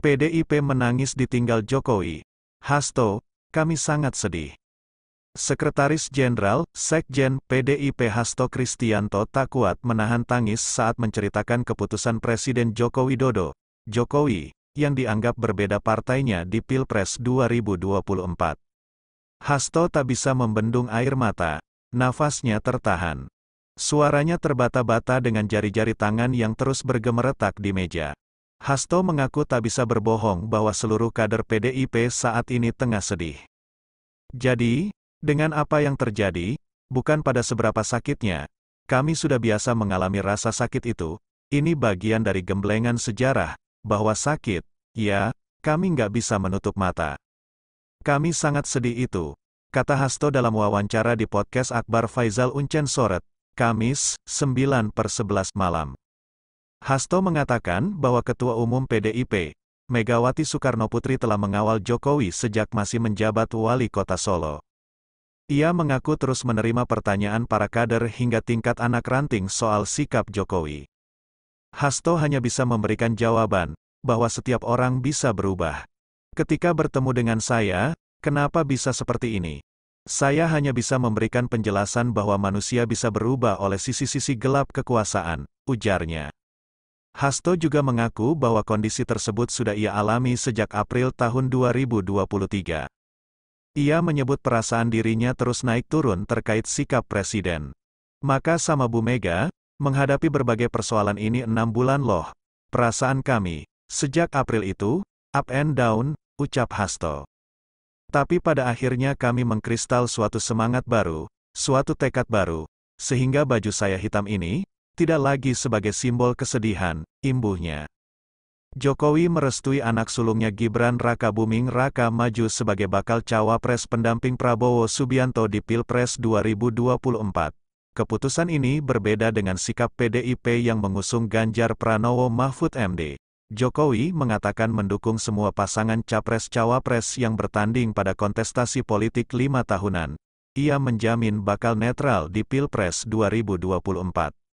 PDIP menangis ditinggal Jokowi. Hasto, kami sangat sedih. Sekretaris Jenderal, Sekjen PDIP Hasto Kristianto tak kuat menahan tangis saat menceritakan keputusan Presiden Joko Widodo, Jokowi, yang dianggap berbeda partainya di Pilpres 2024. Hasto tak bisa membendung air mata, nafasnya tertahan. Suaranya terbata-bata dengan jari-jari tangan yang terus bergemeretak di meja. Hasto mengaku tak bisa berbohong bahwa seluruh kader PDIP saat ini tengah sedih. Jadi, dengan apa yang terjadi, bukan pada seberapa sakitnya, kami sudah biasa mengalami rasa sakit itu, ini bagian dari gemblengan sejarah, bahwa sakit, ya, kami nggak bisa menutup mata. Kami sangat sedih itu, kata Hasto dalam wawancara di podcast Akbar Faizal Uncen Soret, Kamis, 9 per 11 malam. Hasto mengatakan bahwa Ketua Umum PDIP, Megawati Soekarno Putri telah mengawal Jokowi sejak masih menjabat wali kota Solo. Ia mengaku terus menerima pertanyaan para kader hingga tingkat anak ranting soal sikap Jokowi. Hasto hanya bisa memberikan jawaban, bahwa setiap orang bisa berubah. Ketika bertemu dengan saya, kenapa bisa seperti ini? Saya hanya bisa memberikan penjelasan bahwa manusia bisa berubah oleh sisi-sisi gelap kekuasaan, ujarnya. Hasto juga mengaku bahwa kondisi tersebut sudah ia alami sejak April tahun 2023. Ia menyebut perasaan dirinya terus naik turun terkait sikap presiden. Maka sama Bu Mega, menghadapi berbagai persoalan ini enam bulan loh. Perasaan kami, sejak April itu, up and down, ucap Hasto. Tapi pada akhirnya kami mengkristal suatu semangat baru, suatu tekad baru, sehingga baju saya hitam ini, tidak lagi sebagai simbol kesedihan, imbuhnya. Jokowi merestui anak sulungnya Gibran Raka Buming Raka maju sebagai bakal cawapres pendamping Prabowo Subianto di Pilpres 2024. Keputusan ini berbeda dengan sikap PDIP yang mengusung Ganjar Pranowo Mahfud MD. Jokowi mengatakan mendukung semua pasangan capres-cawapres yang bertanding pada kontestasi politik lima tahunan. Ia menjamin bakal netral di Pilpres 2024.